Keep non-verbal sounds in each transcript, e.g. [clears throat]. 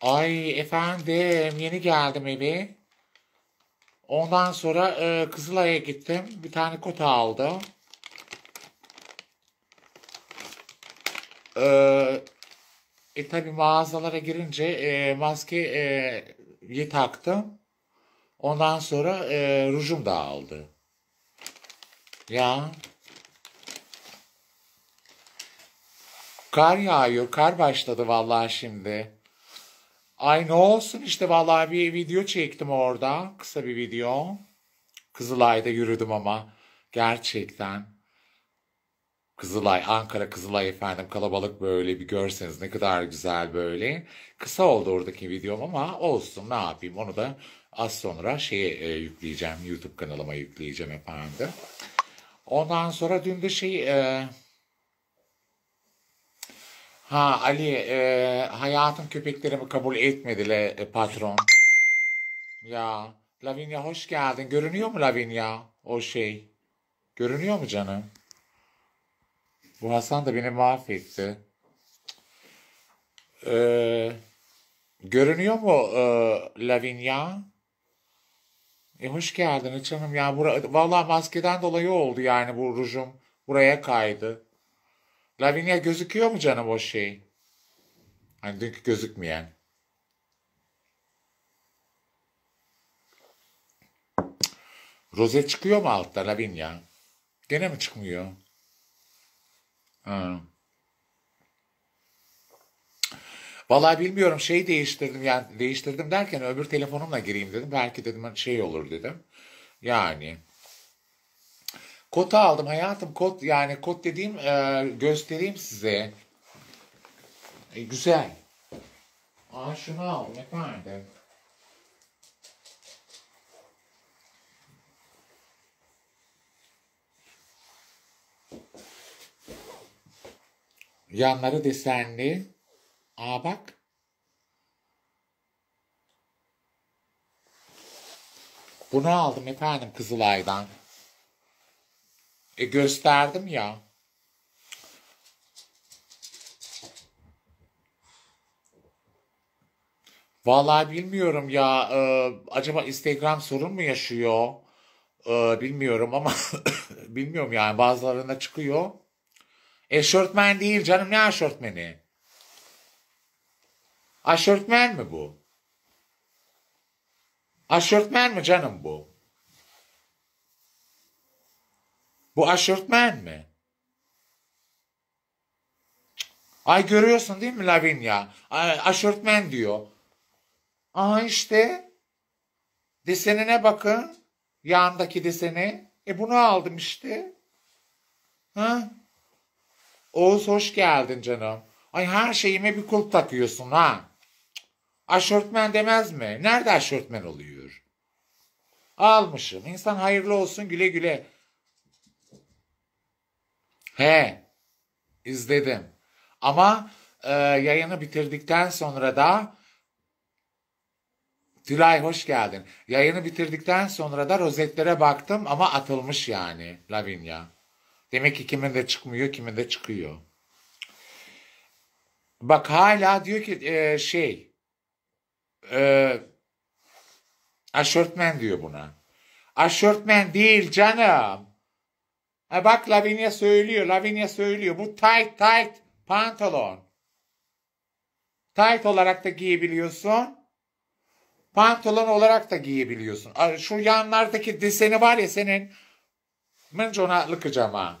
Ay efendim yeni geldim evi. Ondan sonra e, Kızılay'a gittim. Bir tane kota aldım. E, e tabi mağazalara girince e, maske e, yi taktım. Ondan sonra e, rujum da aldı. Ya. Kar yağıyor. Kar başladı vallahi şimdi. Ay ne olsun işte vallahi bir video çektim orada. Kısa bir video. Kızılay'da yürüdüm ama gerçekten Kızılay, Ankara Kızılay efendim kalabalık böyle bir görseniz ne kadar güzel böyle. Kısa oldu oradaki videom ama olsun ne yapayım onu da az sonra şeye e, yükleyeceğim. YouTube kanalıma yükleyeceğim efendim. Ondan sonra dün de şey e, Ha Ali e, hayatım köpeklerimi kabul etmedi le, e, patron. Ya Lavinia hoş geldin. Görünüyor mu Lavinia o şey? Görünüyor mu canım? Bu Hasan da beni mahvetti. Ee, görünüyor mu e, Lavinia? E, hoş geldin canım ya. Bura, vallahi maskeden dolayı oldu yani bu rujum. Buraya kaydı. Lavinia gözüküyor mu canım o şey? Hani dünkü gözükmeyen. Rose çıkıyor mu altta Lavinia? Gene mi çıkmıyor? Ha. Vallahi bilmiyorum şeyi değiştirdim yani değiştirdim derken öbür telefonumla gireyim dedim. Belki dedim hani şey olur dedim. Yani Kot aldım hayatım kot yani kot dediğim e, göstereyim size. E, güzel. Aa şunu al ne vardı? Yanları desenli. Aa bak. Bunu aldım efendim Kızılay'dan. E gösterdim ya. Vallahi bilmiyorum ya. Ee, acaba Instagram sorun mu yaşıyor? Ee, bilmiyorum ama [coughs] bilmiyorum yani bazılarına çıkıyor. Eşörtmen değil canım ne eşörtmeni? Aşörtmen mi bu? Aşörtmen mi canım bu? Bu aşırtmen mi? Ay görüyorsun değil mi Lavinia? Aşırtmen diyor. Aha işte. Desenine bakın. Yandaki deseni. E bunu aldım işte. Ha? Oğuz hoş geldin canım. Ay her şeyime bir kulp takıyorsun ha. Aşörtmen demez mi? Nerede aşörtmen oluyor? Almışım. İnsan hayırlı olsun güle güle. He, izledim. Ama e, yayını bitirdikten sonra da Tülay hoş geldin. Yayını bitirdikten sonra da rozetlere baktım ama atılmış yani Lavinia. Demek ki kimin de çıkmıyor, kimin de çıkıyor. Bak hala diyor ki e, şey e, aşörtmen diyor buna. Aşörtmen değil canım. Ha bak Lavinia söylüyor, Lavinia söylüyor. Bu tight tight pantolon. Tight olarak da giyebiliyorsun. Pantolon olarak da giyebiliyorsun. Şu yanlardaki deseni var ya senin. Mınca ona lıkacağım ha.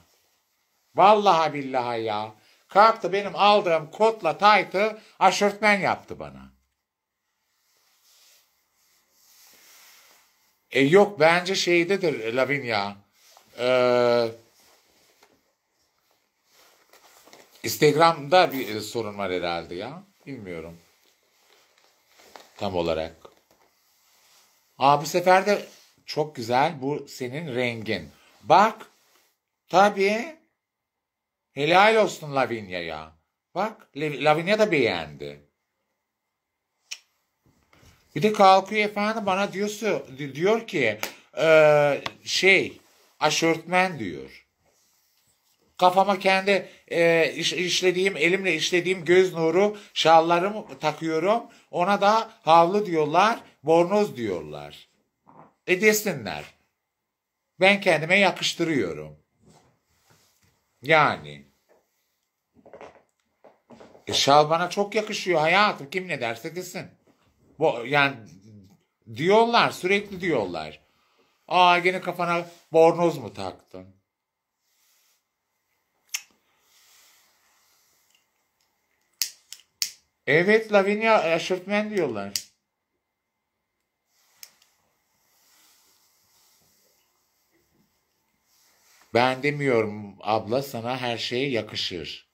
Vallahi billahi ya. Kalktı benim aldığım kotla tightı aşırtmen yaptı bana. E yok bence şeydedir Lavinia. Ee, Instagram'da bir e, sorun var herhalde ya. Bilmiyorum. Tam olarak. Aa bu sefer de çok güzel. Bu senin rengin. Bak. Tabii. Helal olsun Lavinia'ya. Bak Lavinia da beğendi. Bir de kalkıyor efendim bana diyorsa diyor ki ee, şey aşörtmen diyor. Kafama kendi e, iş, işlediğim, elimle işlediğim göz nuru şallarımı takıyorum. Ona da havlu diyorlar, bornoz diyorlar. E desinler. Ben kendime yakıştırıyorum. Yani. E şal bana çok yakışıyor hayatım. Kim ne derse desin. Bu, yani diyorlar sürekli diyorlar. Aa gene kafana bornoz mu taktın? Evet Lavinia Ashurtman diyorlar. Ben demiyorum abla sana her şey yakışır.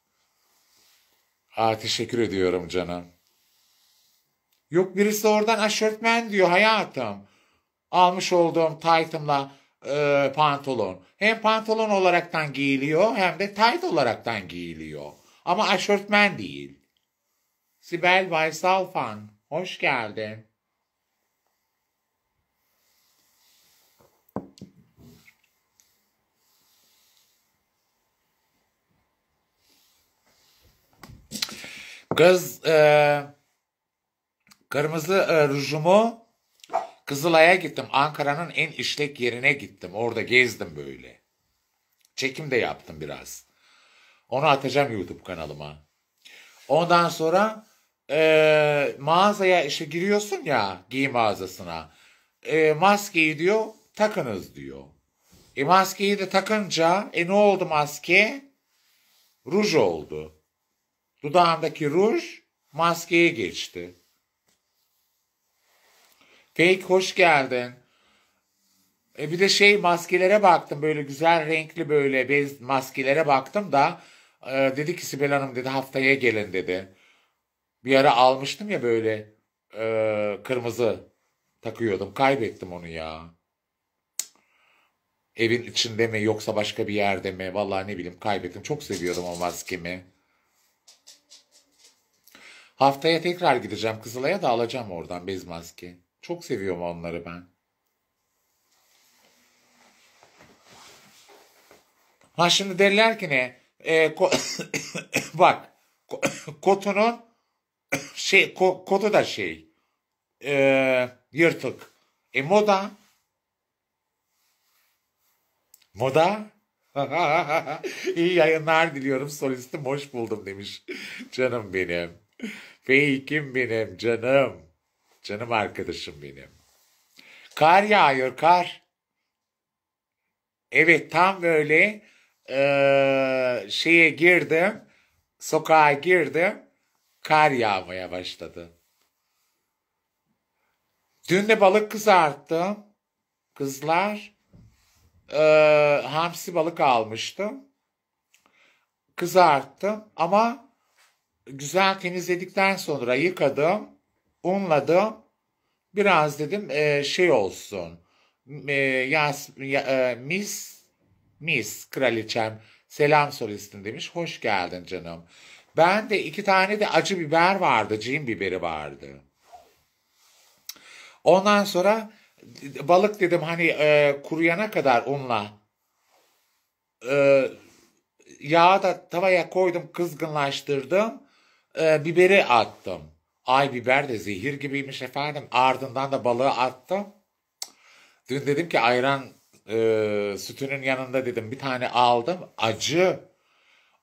Aa teşekkür ediyorum canım. Yok birisi oradan aşörtmen diyor hayatım almış olduğum Titanla e, pantolon. Hem pantolon olaraktan giyiliyor hem de tayt olaraktan giyiliyor. Ama aşörtmen değil. Sibel Baysalfan, hoş geldin. Kız e, kırmızı e, rujumu Kızılay'a gittim. Ankara'nın en işlek yerine gittim. Orada gezdim böyle. Çekim de yaptım biraz. Onu atacağım YouTube kanalıma. Ondan sonra e, mağazaya işe giriyorsun ya giyim mağazasına. E, maskeyi diyor takınız diyor. E maskeyi de takınca e ne oldu maske? Ruj oldu. Dudağımdaki ruj maskeye geçti. Fake hoş geldin. E bir de şey maskelere baktım böyle güzel renkli böyle bez maskelere baktım da e, dedi ki Sibel Hanım dedi haftaya gelin dedi. Bir ara almıştım ya böyle e, kırmızı takıyordum kaybettim onu ya. Evin içinde mi yoksa başka bir yerde mi? Vallahi ne bileyim kaybettim. Çok seviyordum o maskemi. Haftaya tekrar gideceğim Kızılay'a da alacağım oradan bez maske. Çok seviyorum onları ben. Ha şimdi derler ki ne? E, ko- [coughs] bak [coughs] kotunun [coughs] şey ko- kodu da şey e, yırtık. E moda moda [laughs] İyi yayınlar diliyorum. Solistim hoş buldum demiş. canım benim. Fake'im benim canım. Canım arkadaşım benim. Kar yağıyor kar. Evet tam böyle e, şeye girdim. Sokağa girdim. Kar yağmaya başladı. Dün de balık kızarttım. Kızlar e, hamsi balık almıştım. Kızarttım ama güzel temizledikten sonra yıkadım. Onunla da biraz dedim e, şey olsun. E, yas, ya, e, mis, mis kraliçem selam solistin demiş. Hoş geldin canım. Ben de iki tane de acı biber vardı. Cin biberi vardı. Ondan sonra balık dedim hani e, kuruyana kadar unla e, yağı da tavaya koydum kızgınlaştırdım. E, biberi attım. Ay biber de zehir gibiymiş efendim. Ardından da balığı attım. Dün dedim ki ayran e, sütünün yanında dedim bir tane aldım. Acı.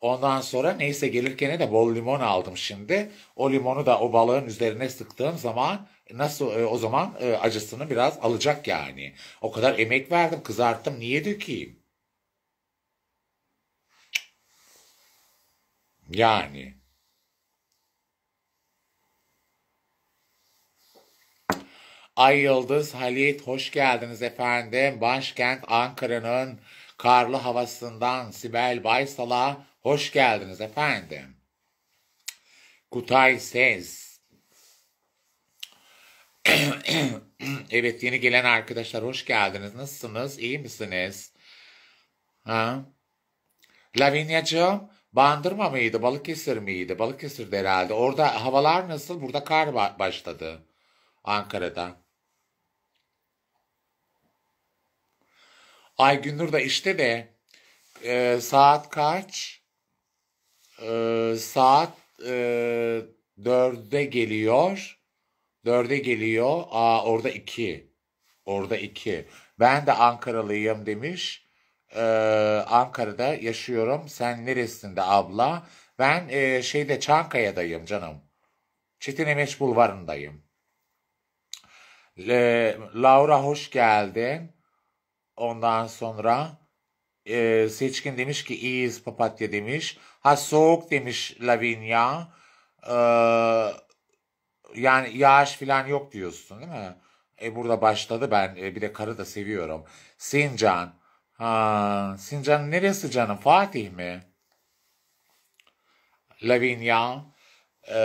Ondan sonra neyse gelirken de bol limon aldım şimdi. O limonu da o balığın üzerine sıktığım zaman nasıl e, o zaman e, acısını biraz alacak yani. O kadar emek verdim kızarttım niye dökeyim? Yani. Ay Yıldız Halit hoş geldiniz efendim. Başkent Ankara'nın karlı havasından Sibel Baysal'a hoş geldiniz efendim. Kutay Sez. [clears throat] evet yeni gelen arkadaşlar hoş geldiniz. Nasılsınız? İyi misiniz? Ha? Lavinyacığım Bandırma mıydı? Balıkesir miydi? Balıkesir'de herhalde. Orada havalar nasıl? Burada kar başladı. Ankara'da. Aygünur da işte de e, saat kaç? E, saat e, dörde geliyor. Dörde geliyor. Aa orada iki. Orada iki. Ben de Ankaralıyım demiş. E, Ankara'da yaşıyorum. Sen neresinde abla? Ben e, şeyde Çankaya'dayım canım. Çetin Emeç Bulvarı'ndayım. Le, Laura hoş geldin. Ondan sonra e, Seçkin demiş ki iyiyiz papatya demiş. Ha soğuk demiş Lavinia. E, yani yağış falan yok diyorsun değil mi? E burada başladı ben e, bir de karı da seviyorum. Sincan. Ha, Sincan'ın neresi canım? Fatih mi? Lavinia e,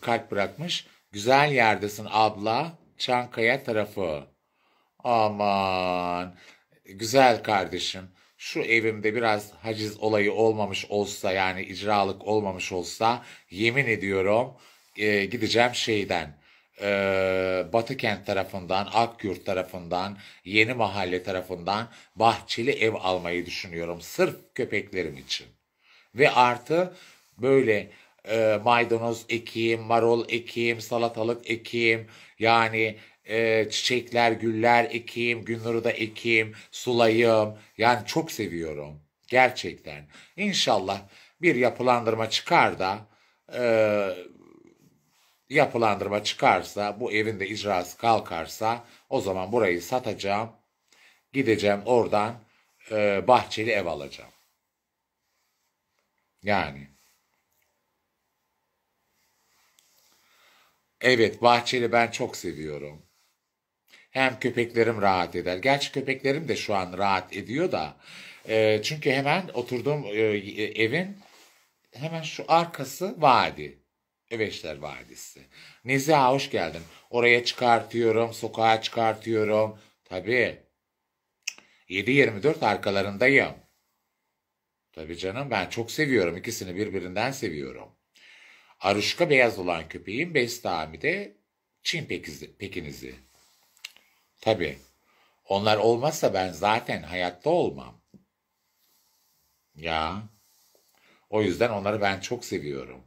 kalp bırakmış. Güzel yerdesin abla. Çankaya tarafı. Aman güzel kardeşim şu evimde biraz haciz olayı olmamış olsa yani icralık olmamış olsa yemin ediyorum e, gideceğim şeyden e, Batıkent tarafından, Akyurt tarafından, Yeni Mahalle tarafından bahçeli ev almayı düşünüyorum sırf köpeklerim için. Ve artı böyle e, maydanoz ekeyim, marul ekeyim, salatalık ekeyim yani e, çiçekler, güller ekeyim, gün nuru da ekeyim, sulayım. Yani çok seviyorum gerçekten. İnşallah bir yapılandırma çıkar da e, yapılandırma çıkarsa, bu evin de icrası kalkarsa o zaman burayı satacağım. Gideceğim oradan e, bahçeli ev alacağım. Yani. Evet bahçeli ben çok seviyorum. Hem köpeklerim rahat eder. Gerçi köpeklerim de şu an rahat ediyor da. E, çünkü hemen oturduğum e, evin hemen şu arkası vadi. Öveçler Vadisi. Neziha hoş geldin. Oraya çıkartıyorum, sokağa çıkartıyorum. Tabii. 7-24 arkalarındayım. Tabii canım ben çok seviyorum. ikisini birbirinden seviyorum. Aruşka beyaz olan köpeğim Bestami Çin pekinizi. pekinizi. Tabii. Onlar olmazsa ben zaten hayatta olmam. Ya. O yüzden onları ben çok seviyorum.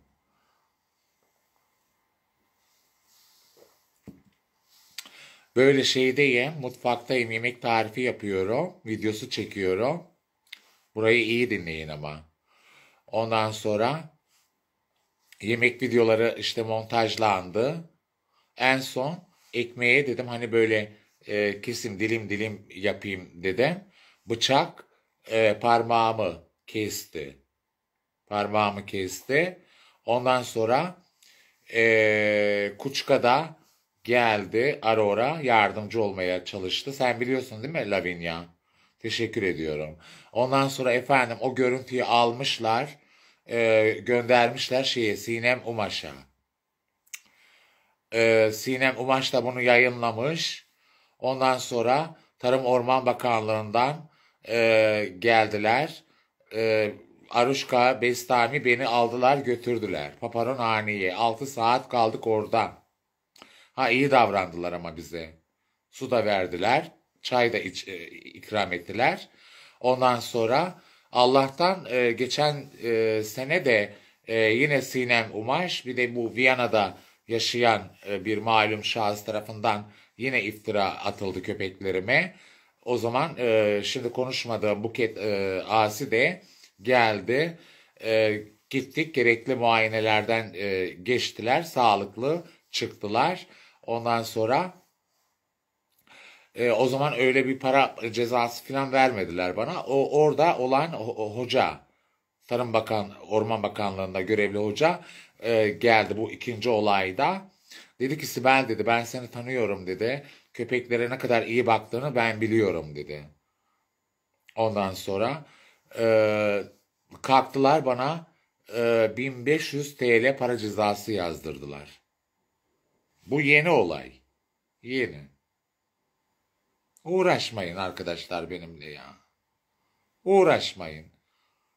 Böyle şeydeyim, mutfaktayım, yemek tarifi yapıyorum, videosu çekiyorum. Burayı iyi dinleyin ama. Ondan sonra yemek videoları işte montajlandı. En son ekmeğe dedim hani böyle e, kesim dilim dilim yapayım dedem. Bıçak e, parmağımı kesti. Parmağımı kesti. Ondan sonra e, da geldi Aurora yardımcı olmaya çalıştı. Sen biliyorsun değil mi Lavinia? Teşekkür ediyorum. Ondan sonra efendim o görüntüyü almışlar, e, göndermişler şeye Sinem Umaş'a. E, Sinem Umaş da bunu yayınlamış. Ondan sonra Tarım Orman Bakanlığı'ndan e, geldiler. E, Aruşka, Bestami beni aldılar götürdüler. Paparonhane'ye 6 saat kaldık orada. Ha iyi davrandılar ama bize. Su da verdiler. Çay da iç, e, ikram ettiler. Ondan sonra Allah'tan e, geçen e, sene de e, yine Sinem Umaş bir de bu Viyana'da yaşayan e, bir malum şahıs tarafından Yine iftira atıldı köpeklerime. O zaman e, şimdi konuşmadığım Buket e, Asi de geldi. E, gittik gerekli muayenelerden e, geçtiler. Sağlıklı çıktılar. Ondan sonra e, o zaman öyle bir para cezası falan vermediler bana. O orada olan o, o hoca Tarım Bakan Orman Bakanlığında görevli hoca e, geldi bu ikinci olayda. Dedi ki Sibel dedi ben seni tanıyorum dedi. Köpeklere ne kadar iyi baktığını ben biliyorum dedi. Ondan sonra e, kalktılar bana e, 1500 TL para cezası yazdırdılar. Bu yeni olay. Yeni. Uğraşmayın arkadaşlar benimle ya. Uğraşmayın.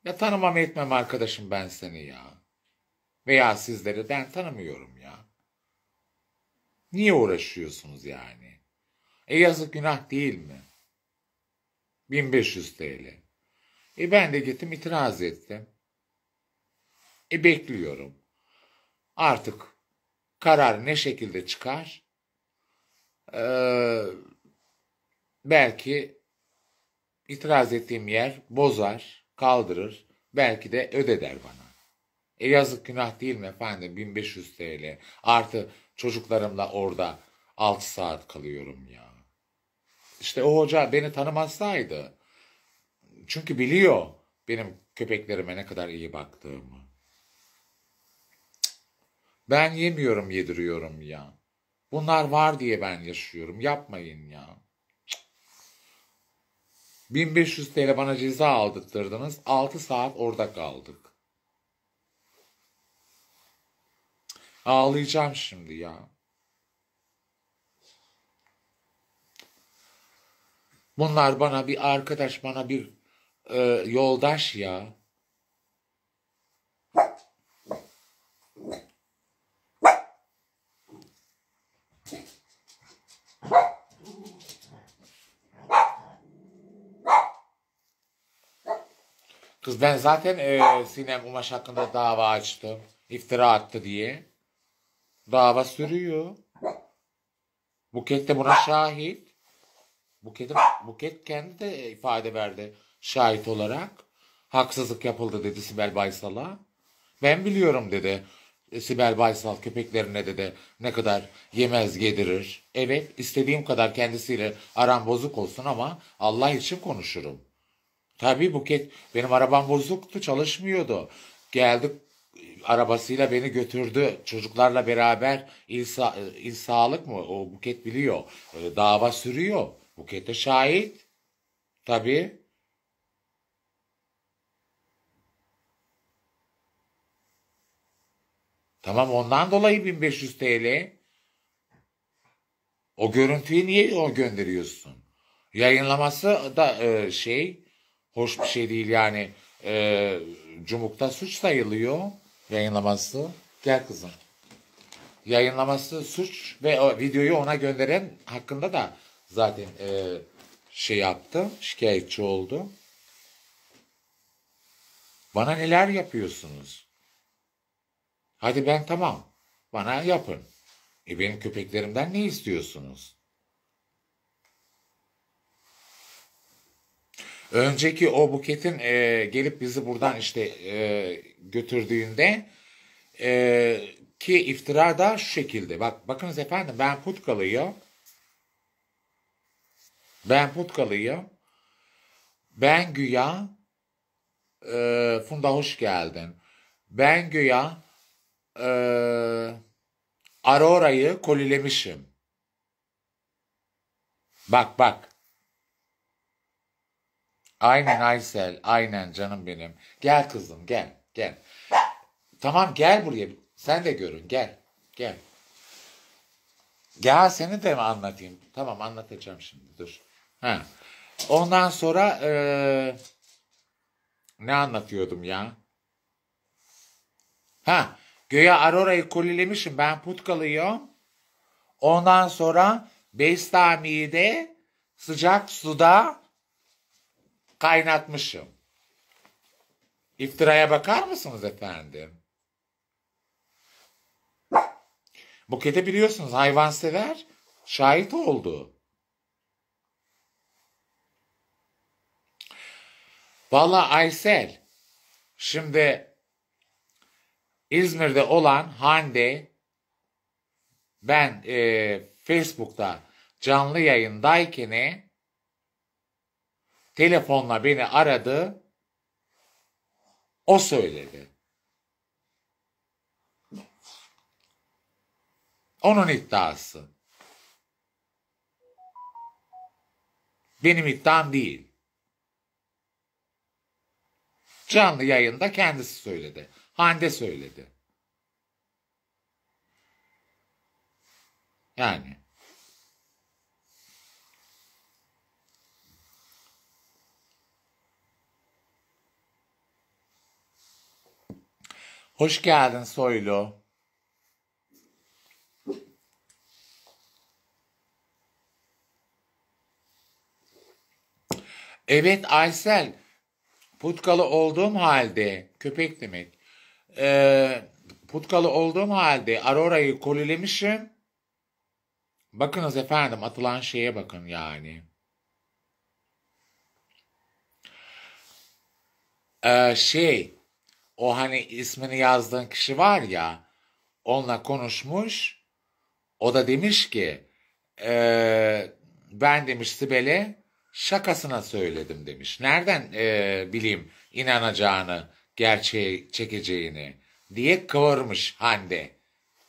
Ya tanımam etmem arkadaşım ben seni ya. Veya sizleri ben tanımıyorum. Niye uğraşıyorsunuz yani? E yazık günah değil mi? 1500 TL. E ben de gittim itiraz ettim. E bekliyorum. Artık karar ne şekilde çıkar? Ee, belki itiraz ettiğim yer bozar, kaldırır. Belki de ödeder bana. E yazık günah değil mi efendim 1500 TL artı Çocuklarımla orada 6 saat kalıyorum ya. İşte o hoca beni tanımazsaydı. Çünkü biliyor benim köpeklerime ne kadar iyi baktığımı. Ben yemiyorum yediriyorum ya. Bunlar var diye ben yaşıyorum. Yapmayın ya. 1500 TL bana ceza aldırttırdınız. 6 saat orada kaldık. Ağlayacağım şimdi ya. Bunlar bana bir arkadaş, bana bir e, yoldaş ya. Kız ben zaten e, Sinem Umaş hakkında dava açtım. İftira attı diye. Dava sürüyor. Buket de buna şahit. Buket, Buket kendi de ifade verdi şahit olarak. Haksızlık yapıldı dedi Sibel Baysal'a. Ben biliyorum dedi. E, Sibel Baysal köpeklerine dedi ne kadar yemez yedirir. Evet istediğim kadar kendisiyle aram bozuk olsun ama Allah için konuşurum. Tabii Buket benim arabam bozuktu çalışmıyordu. Geldik arabasıyla beni götürdü. Çocuklarla beraber il sağlık e, mı? O Buket biliyor. E, dava sürüyor. Buket de şahit. Tabii. Tamam ondan dolayı 1500 TL. O görüntüyü niye o gönderiyorsun? Yayınlaması da e, şey hoş bir şey değil yani. E, cumukta suç sayılıyor. Yayınlaması. Gel kızım. Yayınlaması suç ve o videoyu ona gönderen hakkında da zaten e, şey yaptı. Şikayetçi oldu. Bana neler yapıyorsunuz? Hadi ben tamam. Bana yapın. E benim köpeklerimden ne istiyorsunuz? Önceki o buketin e, gelip bizi buradan işte e, götürdüğünde e, ki iftira da şu şekilde. Bak bakınız efendim ben Putkalıyım. Ben Putkalıyım. Ben güya e, Funda hoş geldin. Ben güya e, Aurora'yı kolilemişim. Bak bak. Aynen Aysel, aynen canım benim. Gel kızım gel, gel. Tamam gel buraya. Sen de görün gel, gel. Gel seni de mi anlatayım? Tamam anlatacağım şimdi dur. Ha. Ondan sonra ee, ne anlatıyordum ya? Ha Göya Aurora'yı kolilemişim ben putkalıyım. Ondan sonra Bestami'yi de sıcak suda kaynatmışım. İftiraya bakar mısınız efendim? Buket'e biliyorsunuz hayvansever şahit oldu. Valla Aysel, şimdi İzmir'de olan Hande, ben e, Facebook'ta canlı yayındayken telefonla beni aradı. O söyledi. Onun iddiası. Benim iddiam değil. Canlı yayında kendisi söyledi. Hande söyledi. Yani Hoş geldin Soylu. Evet Aysel, putkalı olduğum halde, köpek demek, e, putkalı olduğum halde Aurora'yı kolilemişim. Bakınız efendim atılan şeye bakın yani. Ee, şey, o hani ismini yazdığın kişi var ya onunla konuşmuş. O da demiş ki e, ben demiş Sibel'e şakasına söyledim demiş. Nereden e, bileyim inanacağını, gerçeği çekeceğini diye kıvırmış Hande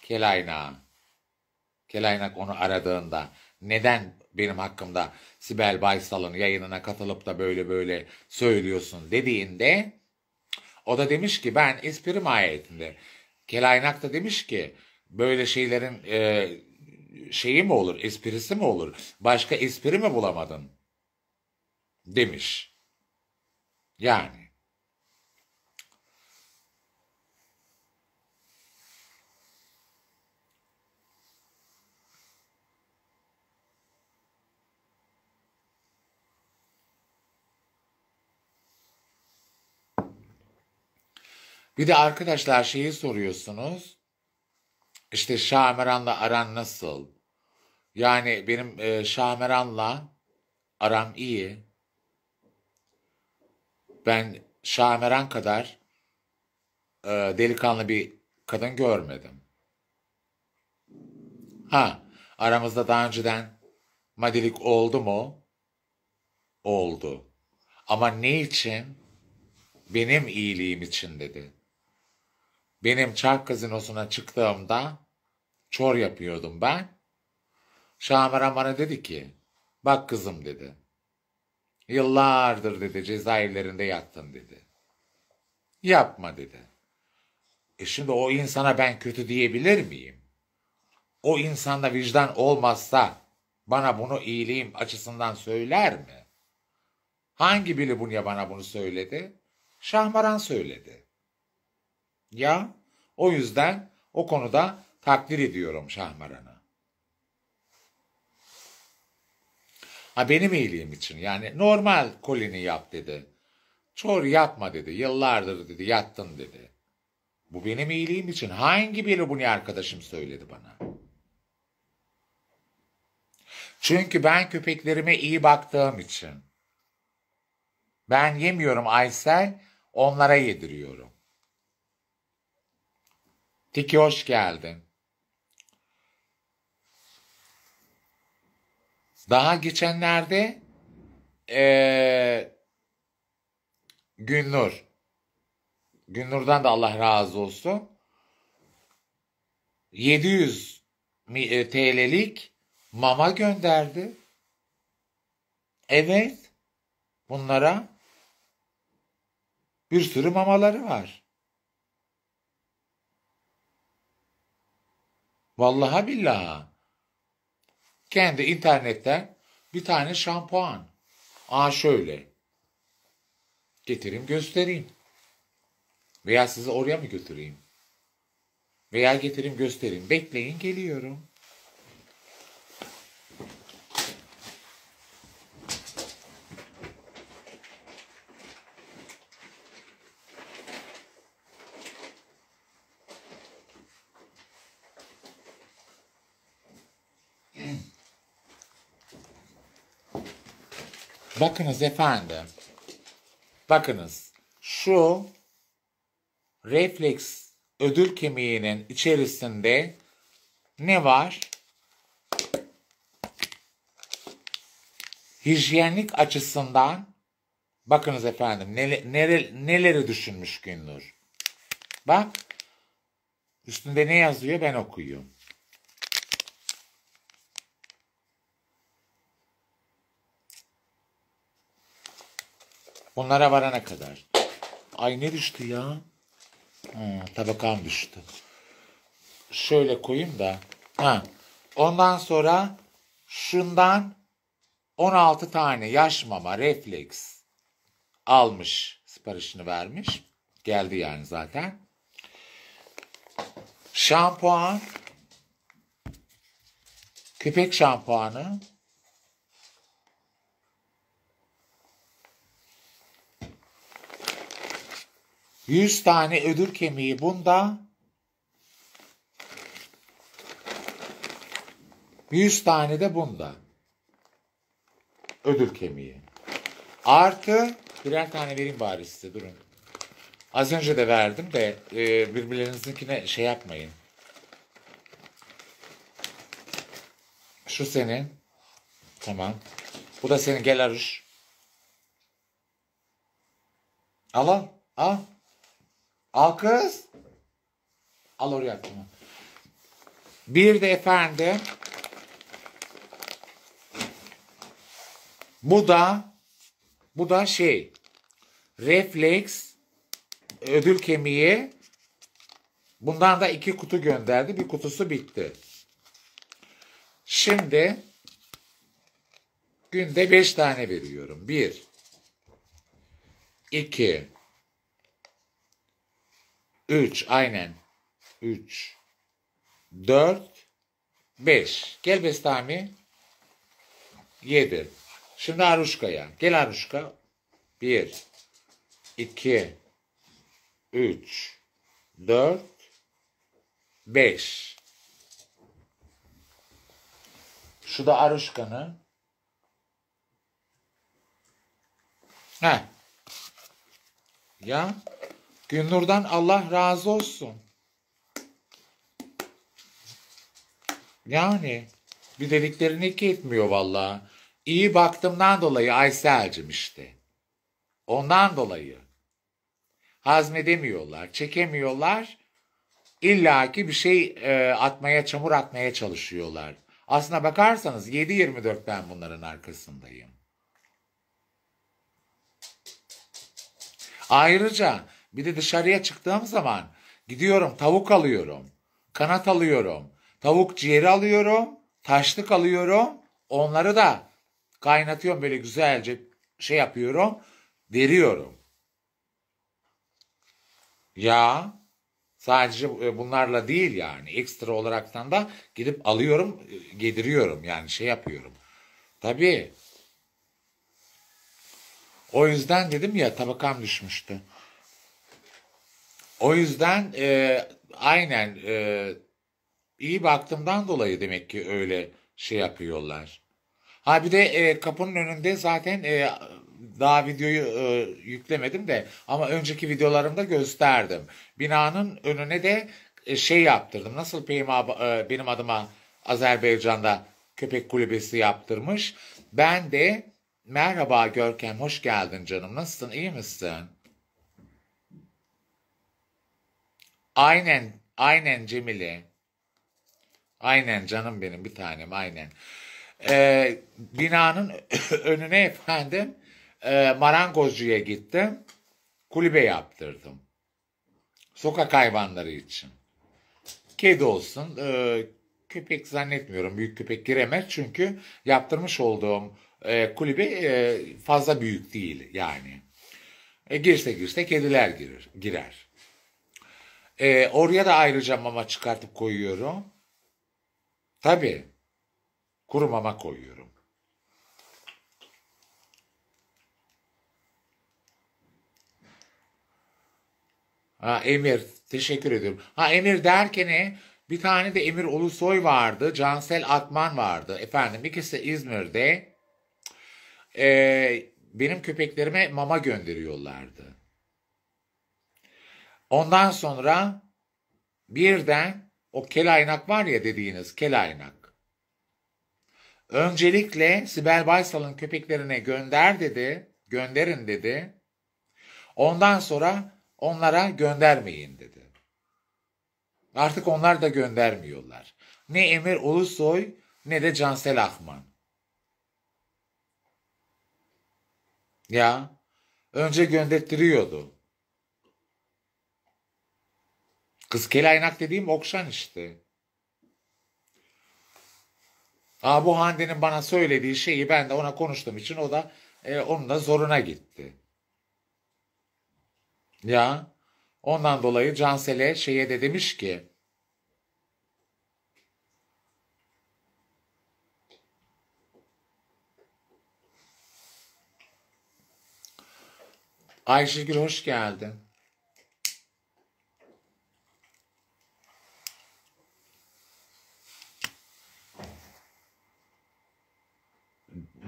Kelayna. Kelaynak onu aradığında neden benim hakkımda Sibel Baysal'ın yayınına katılıp da böyle böyle söylüyorsun dediğinde o da demiş ki ben espri mahiyetinde. Kelaynak da demiş ki böyle şeylerin e, şeyi mi olur, esprisi mi olur? Başka espri mi bulamadın? Demiş. Yani. Bir de arkadaşlar şeyi soruyorsunuz. İşte Şameran'la aran nasıl? Yani benim e, Şameran'la aram iyi. Ben Şameran kadar e, delikanlı bir kadın görmedim. Ha, aramızda daha önceden madilik oldu mu? Oldu. Ama ne için? Benim iyiliğim için dedi. Benim Çark Kazinosu'na çıktığımda çor yapıyordum ben. Şamera bana dedi ki, bak kızım dedi. Yıllardır dedi cezaevlerinde yattın dedi. Yapma dedi. E şimdi o insana ben kötü diyebilir miyim? O insanda vicdan olmazsa bana bunu iyiliğim açısından söyler mi? Hangi biri bunya bana bunu söyledi? Şahmaran söyledi. Ya o yüzden o konuda takdir ediyorum Şahmeran'ı. Ha benim iyiliğim için yani normal kolini yap dedi. Çor yapma dedi. Yıllardır dedi yattın dedi. Bu benim iyiliğim için. Hangi biri bunu arkadaşım söyledi bana? Çünkü ben köpeklerime iyi baktığım için. Ben yemiyorum Aysel, onlara yediriyorum. Tiki hoş geldin. Daha geçenlerde ee, Günnur. Günnur'dan da Allah razı olsun. 700 e, TL'lik mama gönderdi. Evet. Bunlara bir sürü mamaları var. Vallahi billaha. Kendi internetten bir tane şampuan. Aa şöyle. Getireyim göstereyim. Veya sizi oraya mı götüreyim? Veya getireyim göstereyim. Bekleyin geliyorum. Bakınız efendim. Bakınız. Şu refleks ödül kemiğinin içerisinde ne var? Hijyenlik açısından bakınız efendim nele, neleri düşünmüş Gündür. Bak üstünde ne yazıyor ben okuyuyorum. Bunlara varana kadar. Ay ne düştü ya? Ha, tabakam düştü. Şöyle koyayım da. Ha. Ondan sonra şundan 16 tane yaş mama refleks almış. Siparişini vermiş. Geldi yani zaten. Şampuan. Köpek şampuanı. 100 tane ödül kemiği bunda. 100 tane de bunda. Ödül kemiği. Artı birer tane vereyim bari size durun. Az önce de verdim de e, birbirlerinizinkine şey yapmayın. Şu senin. Tamam. Bu da senin gel arış. Al al. Al. Al kız. Al oraya aklını. Bir de efendim bu da bu da şey refleks ödül kemiği bundan da iki kutu gönderdi. Bir kutusu bitti. Şimdi günde beş tane veriyorum. Bir, iki, 3 aynen. 3 4 5 Gel Bestami. 7 Şimdi Aruşka'ya. Gel Aruşka. 1 2 3 4 5 Şu da Aruşka'nın. Heh. Ya. Gülnur'dan Allah razı olsun. Yani bir dediklerini iki etmiyor valla. İyi baktımdan dolayı Aysel'cim işte. Ondan dolayı. Hazmedemiyorlar, çekemiyorlar. İlla ki bir şey e, atmaya, çamur atmaya çalışıyorlar. Aslına bakarsanız 7-24 ben bunların arkasındayım. Ayrıca bir de dışarıya çıktığım zaman gidiyorum tavuk alıyorum, kanat alıyorum, tavuk ciğeri alıyorum, taşlık alıyorum. Onları da kaynatıyorum böyle güzelce şey yapıyorum, veriyorum. Ya sadece e, bunlarla değil yani ekstra olaraktan da gidip alıyorum, gediriyorum e, yani şey yapıyorum. Tabii. O yüzden dedim ya tabakam düşmüştü. O yüzden e, aynen e, iyi baktığımdan dolayı demek ki öyle şey yapıyorlar. Ha bir de e, kapının önünde zaten e, daha videoyu e, yüklemedim de ama önceki videolarımda gösterdim. Binanın önüne de e, şey yaptırdım. Nasıl peyma e, benim adıma Azerbaycan'da köpek kulübesi yaptırmış. Ben de merhaba Görkem hoş geldin canım nasılsın iyi misin? Aynen, aynen Cemile. Aynen canım benim bir tanem aynen. Ee, binanın [coughs] önüne efendim e, marangozcuya gittim. Kulübe yaptırdım. Sokak hayvanları için. Kedi olsun, e, köpek zannetmiyorum. Büyük köpek giremez çünkü yaptırmış olduğum e, kulübe e, fazla büyük değil yani. E, girse girse kediler girir, girer. E, oraya da ayrıca mama çıkartıp koyuyorum. Tabii. Kuru mama koyuyorum. Ha, Emir teşekkür ediyorum. Ha Emir derken bir tane de Emir Ulusoy vardı. Cansel Atman vardı. Efendim ikisi İzmir'de. Ee, benim köpeklerime mama gönderiyorlardı. Ondan sonra birden o kel aynak var ya dediğiniz kel aynak. Öncelikle Sibel Baysal'ın köpeklerine gönder dedi, gönderin dedi. Ondan sonra onlara göndermeyin dedi. Artık onlar da göndermiyorlar. Ne Emir Ulusoy ne de Cansel Akman. Ya önce gönderttiriyordu. Kız kelaynak dediğim okşan işte. Aa, bu Hande'nin bana söylediği şeyi ben de ona konuştuğum için o da e, onun da zoruna gitti. Ya ondan dolayı Cansel'e şeye de demiş ki Ayşegül hoş geldin.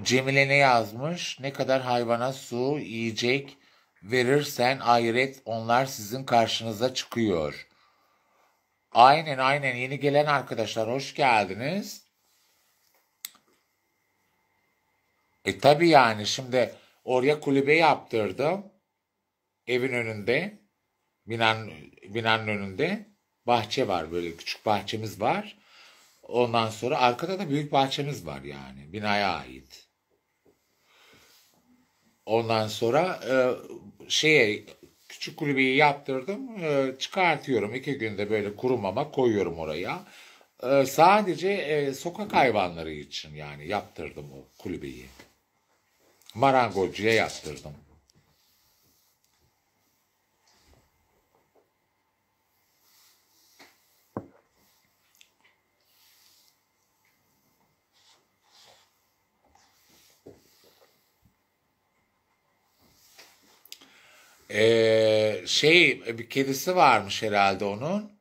Cemile ne yazmış? Ne kadar hayvana su, yiyecek verirsen ayret onlar sizin karşınıza çıkıyor. Aynen aynen yeni gelen arkadaşlar hoş geldiniz. E tabi yani şimdi oraya kulübe yaptırdım. Evin önünde, binanın, binanın önünde bahçe var böyle küçük bahçemiz var. Ondan sonra arkada da büyük bahçemiz var yani. Binaya ait. Ondan sonra e, şeye küçük kulübeyi yaptırdım. E, çıkartıyorum. iki günde böyle kurumama koyuyorum oraya. E, sadece e, sokak hayvanları için yani yaptırdım o kulübeyi. Marangozcuya yaptırdım. Ee, şey bir kedisi varmış herhalde onun.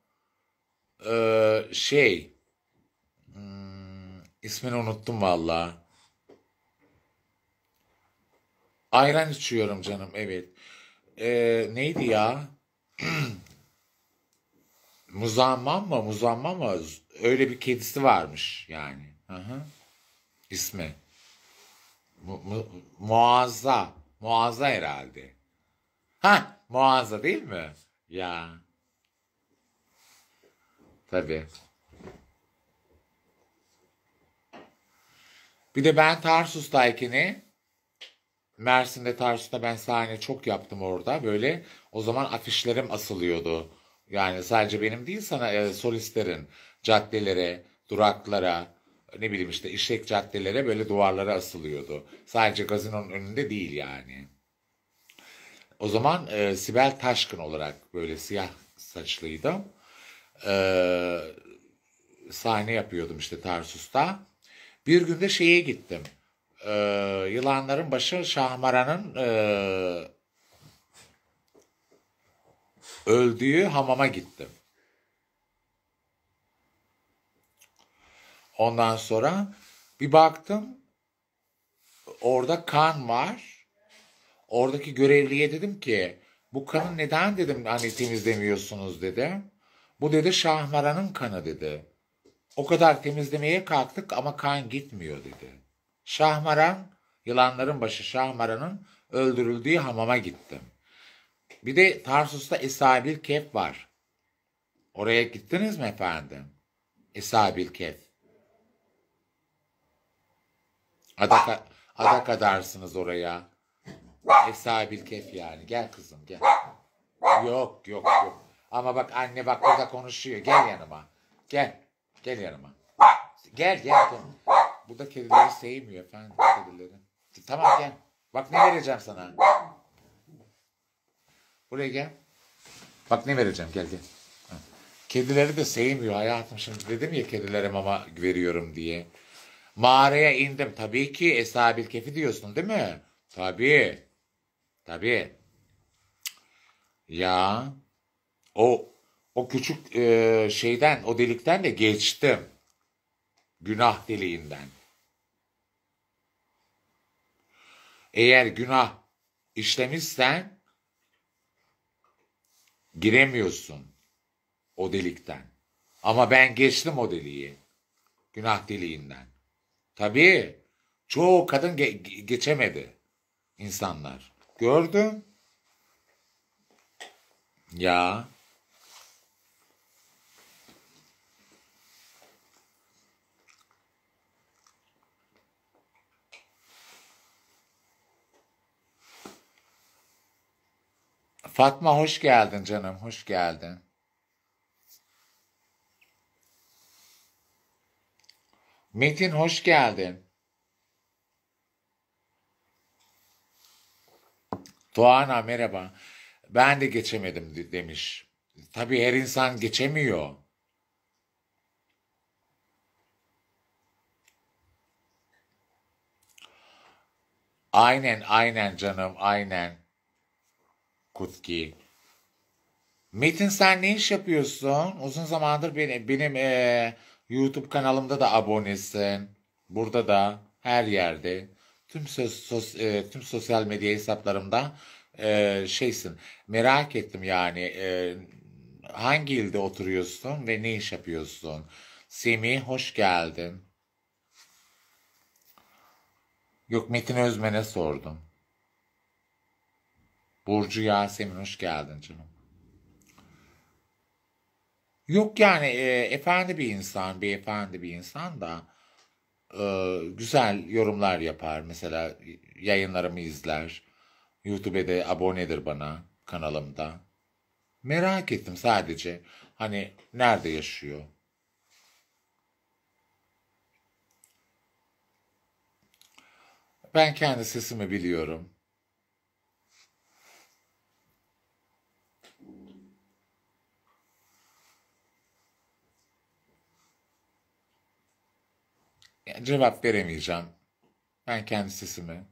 Ee, şey hmm, ismini unuttum valla. Ayran içiyorum canım evet. Ee, neydi ya? [clears throat] Muzammam mı? Muzammam mı? Öyle bir kedisi varmış yani. Hı-hı. İsmi. Mu- mu- muazza. Muazza herhalde. Ha Muazza değil mi? Ya. Tabii. Bir de ben Tarsus'taykeni, Mersin'de Tarsus'ta ben sahne çok yaptım orada. Böyle o zaman afişlerim asılıyordu. Yani sadece benim değil sana e, solistlerin caddelere, duraklara, ne bileyim işte işlek caddelere böyle duvarlara asılıyordu. Sadece gazinonun önünde değil yani. O zaman e, Sibel Taşkın olarak böyle siyah saçlıydım. E, sahne yapıyordum işte Tarsus'ta. Bir günde şeye gittim. E, Yılanların Başı Şahmaran'ın e, öldüğü hamama gittim. Ondan sonra bir baktım orada kan var Oradaki görevliye dedim ki bu kanı neden dedim hani temizlemiyorsunuz dedi. Bu dedi Şahmaran'ın kanı dedi. O kadar temizlemeye kalktık ama kan gitmiyor dedi. Şahmaran, yılanların başı Şahmaran'ın öldürüldüğü hamama gittim. Bir de Tarsus'ta Esabil Kef var. Oraya gittiniz mi efendim? Esabil Kef. Ada, ada kadarsınız oraya. Ev kef yani. Gel kızım gel. Yok yok yok. Ama bak anne bak burada konuşuyor. Gel yanıma. Gel. Gel yanıma. Gel gel. gel. Burada kedileri sevmiyor efendim kedileri. Tamam gel. Bak ne vereceğim sana. Buraya gel. Bak ne vereceğim gel gel. Kedileri de sevmiyor hayatım. Şimdi dedim ya kedilere mama veriyorum diye. Mağaraya indim. Tabii ki Esabil Kefi diyorsun değil mi? Tabii. Tabii. Ya o o küçük e, şeyden o delikten de geçtim. Günah deliğinden. Eğer günah işlemişsen giremiyorsun o delikten. Ama ben geçtim o deliği. Günah deliğinden. Tabii çoğu kadın ge- geçemedi insanlar. Gördüm. Ya. Fatma hoş geldin canım, hoş geldin. Metin hoş geldin. Tuana merhaba. Ben de geçemedim demiş. Tabii her insan geçemiyor. Aynen aynen canım aynen. Kutki. Metin sen ne iş yapıyorsun? Uzun zamandır benim, benim e, YouTube kanalımda da abonesin. Burada da her yerde tüm söz, sos, e, tüm sosyal medya hesaplarımda e, şeysin. Merak ettim yani e, hangi ilde oturuyorsun ve ne iş yapıyorsun? Simi hoş geldin. Yok Metin Özmen'e sordum. Burcu Yasemin hoş geldin canım. Yok yani e, efendi bir insan, bir efendi bir insan da e, güzel yorumlar yapar. Mesela yayınlarımı izler. YouTube'da abonedir bana kanalımda. Merak ettim sadece. Hani nerede yaşıyor? Ben kendi sesimi biliyorum. cevap veremeyeceğim. Ben kendi sesimi.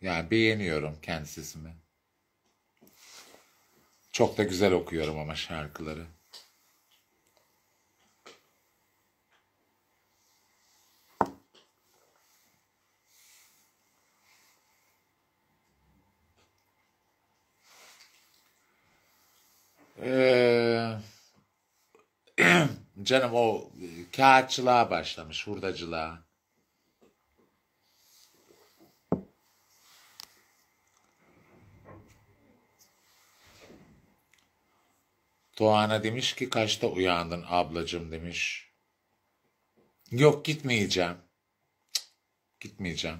Yani beğeniyorum kendi sesimi. Çok da güzel okuyorum ama şarkıları. Eee. [clears throat] Canım o e, kağıtçılığa başlamış, hurdacılığa. Doğan'a demiş ki kaçta uyandın ablacım demiş. Yok gitmeyeceğim. Cık, gitmeyeceğim.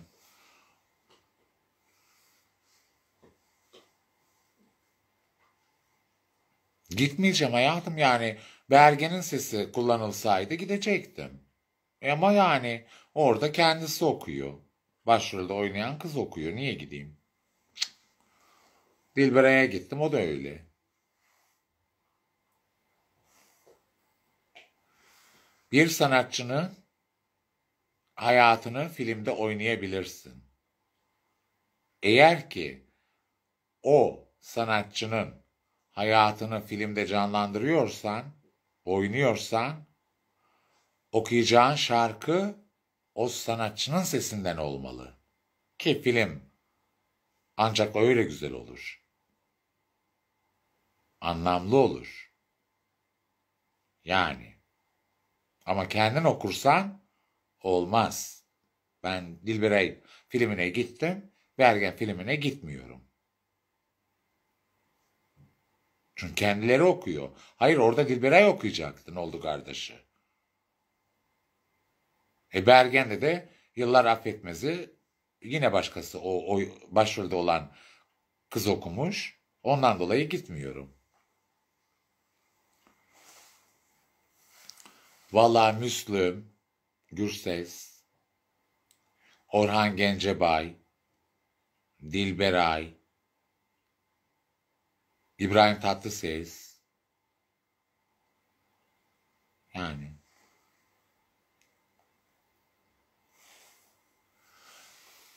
Gitmeyeceğim hayatım yani Belgenin sesi kullanılsaydı gidecektim. Ama yani orada kendisi okuyor. Başrolde oynayan kız okuyor. Niye gideyim? Dilberay'a gittim. O da öyle. Bir sanatçının hayatını filmde oynayabilirsin. Eğer ki o sanatçının hayatını filmde canlandırıyorsan oynuyorsan okuyacağın şarkı o sanatçının sesinden olmalı. Ki film ancak öyle güzel olur. Anlamlı olur. Yani ama kendin okursan olmaz. Ben Dilberay filmine gittim, Bergen filmine gitmiyorum. Çünkü kendileri okuyor. Hayır orada Dilberay okuyacaktı ne oldu kardeşi. E Bergen'de de yıllar affetmezi yine başkası o, o başrolde olan kız okumuş. Ondan dolayı gitmiyorum. Valla Müslüm, Gürses, Orhan Gencebay, Dilberay, İbrahim Tatlıses yani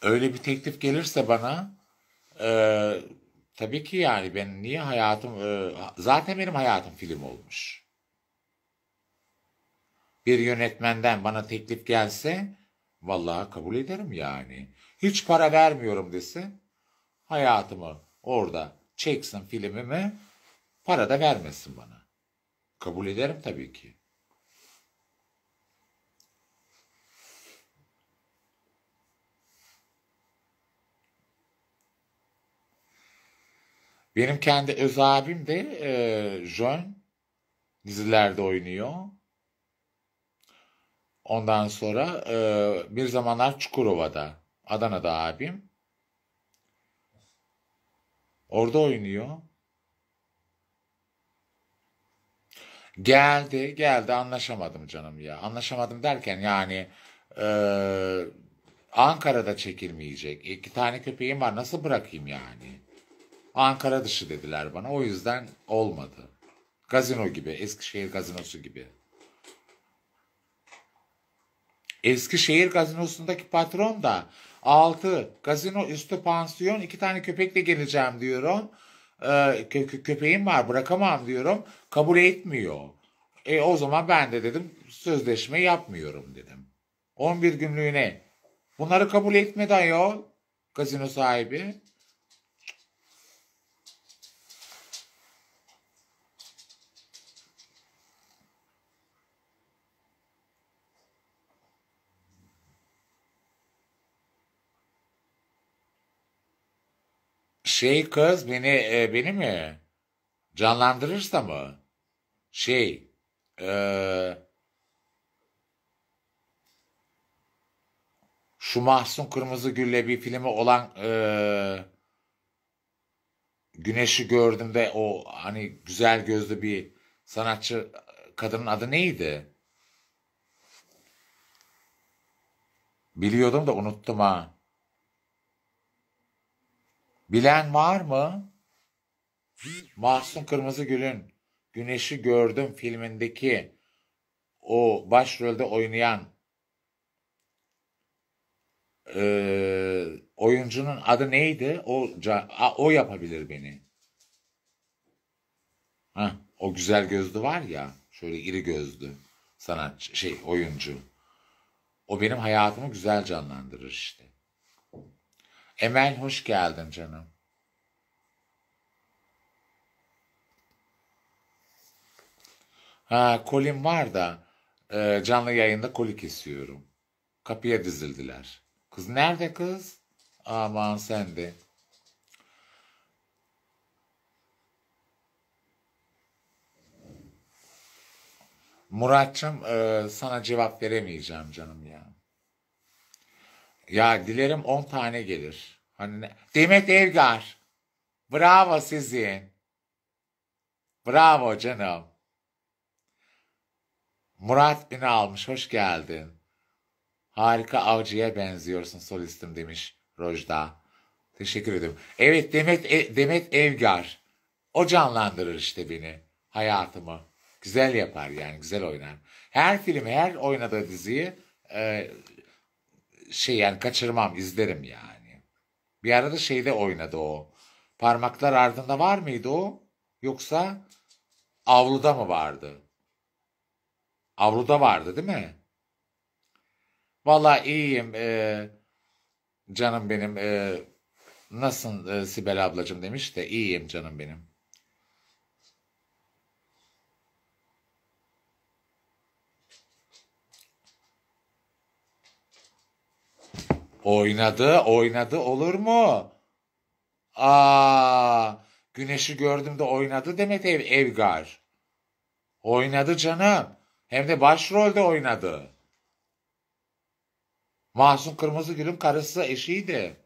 öyle bir teklif gelirse bana e, tabii ki yani ben niye hayatım e, zaten benim hayatım film olmuş. Bir yönetmenden bana teklif gelse vallahi kabul ederim yani. Hiç para vermiyorum dese hayatımı orada çeksin filmimi, para da vermesin bana. Kabul ederim tabii ki. Benim kendi öz abim de e, Jön dizilerde oynuyor. Ondan sonra e, bir zamanlar Çukurova'da, Adana'da abim. Orada oynuyor. Geldi, geldi anlaşamadım canım ya. Anlaşamadım derken yani e, Ankara'da çekilmeyecek. İki tane köpeğim var nasıl bırakayım yani? Ankara dışı dediler bana. O yüzden olmadı. Gazino gibi, Eskişehir gazinosu gibi. Eskişehir gazinosundaki patron da 6. Gazino üstü pansiyon. iki tane köpekle geleceğim diyorum. Ee, kö kö köpeğim var bırakamam diyorum. Kabul etmiyor. E o zaman ben de dedim sözleşme yapmıyorum dedim. 11 günlüğüne. Bunları kabul etmedi ayol gazino sahibi. Şey kız beni e, beni mi canlandırırsa mı? Şey e, şu Mahsun Kırmızı Gül'le bir filmi olan e, Güneşi gördüm de o hani güzel gözlü bir sanatçı kadının adı neydi? Biliyordum da unuttum ha. Bilen var mı? Mahsun Kırmızıgül'ün Güneşi Gördüm filmindeki o başrolde oynayan e, oyuncunun adı neydi? O o yapabilir beni. Ha, o güzel gözlü var ya, şöyle iri gözlü sanatçı şey oyuncu. O benim hayatımı güzel canlandırır işte. Emel hoş geldin canım. Ha, kolim var da e, canlı yayında koli kesiyorum. Kapıya dizildiler. Kız nerede kız? Aman sen de. Muratçım e, sana cevap veremeyeceğim canım ya. Ya dilerim 10 tane gelir. Hani Demet Evgar. Bravo sizin. Bravo canım. Murat beni almış. Hoş geldin. Harika avcıya benziyorsun solistim demiş Rojda. Teşekkür ederim. Evet Demet e Demet Evgar. O canlandırır işte beni. Hayatımı. Güzel yapar yani. Güzel oynar. Her filmi, her oynadığı diziyi e, şey yani kaçırmam. izlerim yani. Bir arada şeyde oynadı o. Parmaklar ardında var mıydı o? Yoksa avluda mı vardı? Avluda vardı değil mi? Vallahi iyiyim ee, canım benim. Ee, nasılsın e, Sibel ablacığım demiş de iyiyim canım benim. Oynadı, oynadı olur mu? Aa, güneşi gördüm de oynadı demek ev, Evgar. Oynadı canım. Hem de başrolde oynadı. Mahsun Kırmızıgül'ün karısı eşiydi.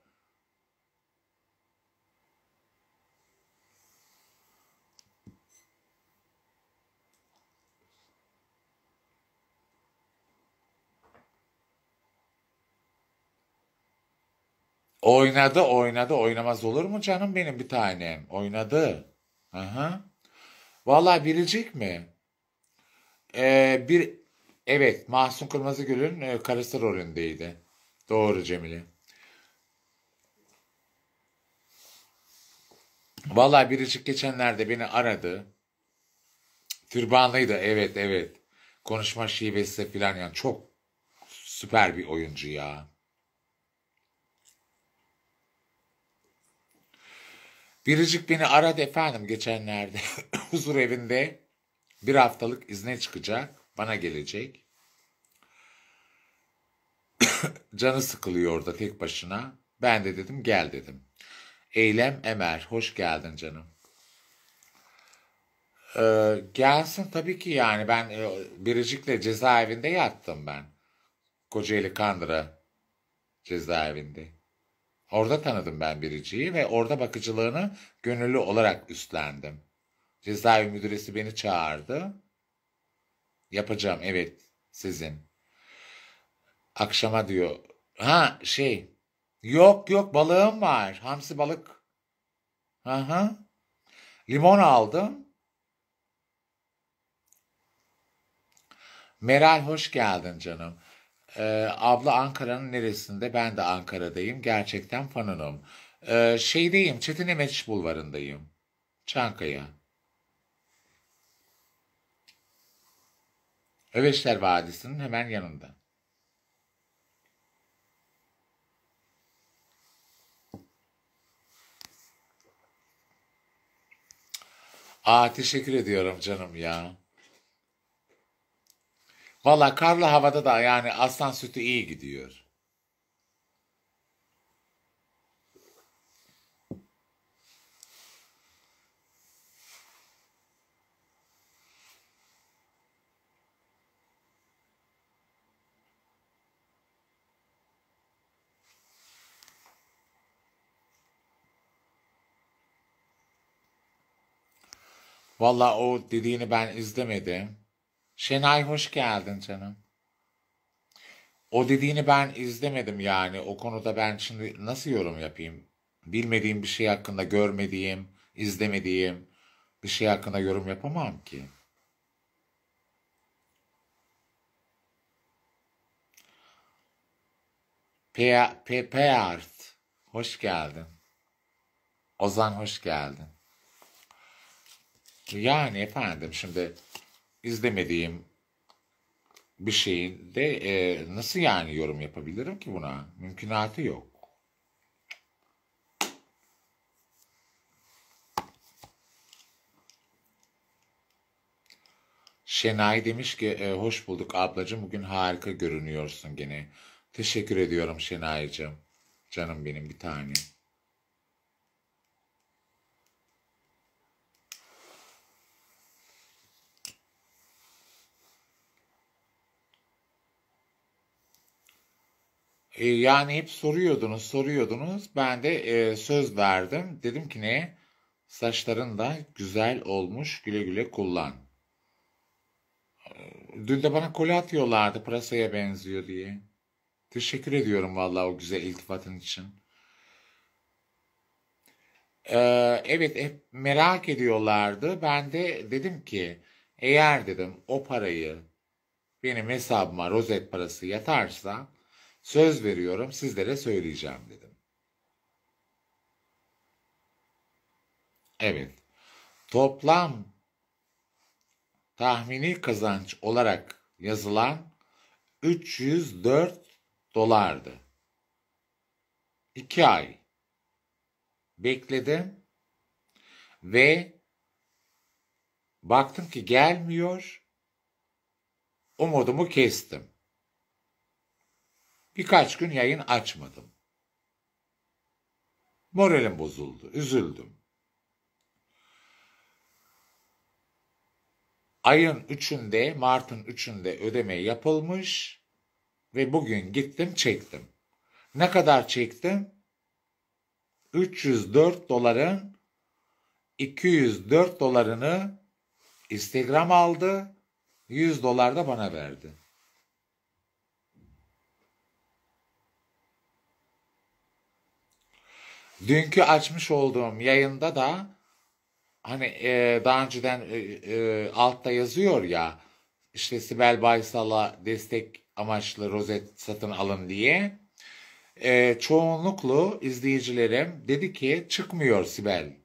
Oynadı oynadı oynamaz olur mu canım benim bir tanem? Oynadı. Aha. Vallahi biricik mi? Ee, bir evet Mahsun Kırmızıgül'ün e, karısı rolündeydi. Doğru Cemile. Vallahi biricik geçenlerde beni aradı. Türbanlıydı evet evet. Konuşma şivesi falan yani çok süper bir oyuncu ya. Biricik beni aradı efendim geçenlerde. [laughs] Huzur evinde bir haftalık izne çıkacak. Bana gelecek. [coughs] Canı sıkılıyor orada tek başına. Ben de dedim gel dedim. Eylem Emer hoş geldin canım. Ee, gelsin tabii ki yani ben e, Biricik'le cezaevinde yattım ben. Kocaeli Kandıra cezaevinde. Orada tanıdım ben Biricik'i ve orada bakıcılığını gönüllü olarak üstlendim. Cezaevi müdüresi beni çağırdı. Yapacağım evet sizin. Akşama diyor. Ha şey. Yok yok balığım var. Hamsi balık. Aha. Limon aldım. Meral hoş geldin canım. Ee, abla Ankara'nın neresinde? Ben de Ankara'dayım. Gerçekten fanınım. Ee, şeydeyim, Çetin Emeç Bulvarı'ndayım. Çankaya. Öveçler Vadisi'nin hemen yanında. Aa teşekkür ediyorum canım ya. Valla karlı havada da yani aslan sütü iyi gidiyor. Valla o dediğini ben izlemedim. Şenay hoş geldin canım. O dediğini ben izlemedim yani. O konuda ben şimdi nasıl yorum yapayım? Bilmediğim bir şey hakkında görmediğim, izlemediğim bir şey hakkında yorum yapamam ki. Pe Pe Peart, hoş geldin. Ozan hoş geldin. Yani efendim şimdi izlemediğim bir şeyin de e, nasıl yani yorum yapabilirim ki buna? Mümkünatı yok. Şenay demiş ki e, hoş bulduk ablacığım bugün harika görünüyorsun gene. Teşekkür ediyorum Şenay'cığım. Canım benim bir tanem. E, yani hep soruyordunuz, soruyordunuz. Ben de e, söz verdim. Dedim ki ne? Saçların da güzel olmuş. Güle güle kullan. E, dün de bana kolye atıyorlardı pırasaya benziyor diye. Teşekkür ediyorum vallahi o güzel iltifatın için. Ee, evet hep merak ediyorlardı. Ben de dedim ki eğer dedim o parayı benim hesabıma rozet parası yatarsa Söz veriyorum sizlere söyleyeceğim dedim. Evet. Toplam tahmini kazanç olarak yazılan 304 dolardı. 2 ay bekledim ve baktım ki gelmiyor. Umudumu kestim. Birkaç gün yayın açmadım. Moralim bozuldu, üzüldüm. Ayın üçünde, Mart'ın üçünde ödeme yapılmış ve bugün gittim çektim. Ne kadar çektim? 304 doların 204 dolarını Instagram aldı, 100 dolar da bana verdi. Dünkü açmış olduğum yayında da hani e, daha önceden e, e, altta yazıyor ya işte Sibel Baysal'a destek amaçlı rozet satın alın diye e, çoğunluklu izleyicilerim dedi ki çıkmıyor Sibel.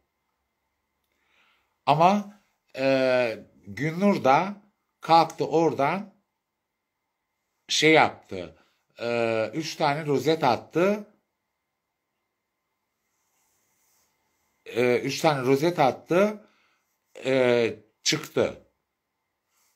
Ama e, Günnur da kalktı oradan şey yaptı. E, üç tane rozet attı e, üç tane rozet attı e, çıktı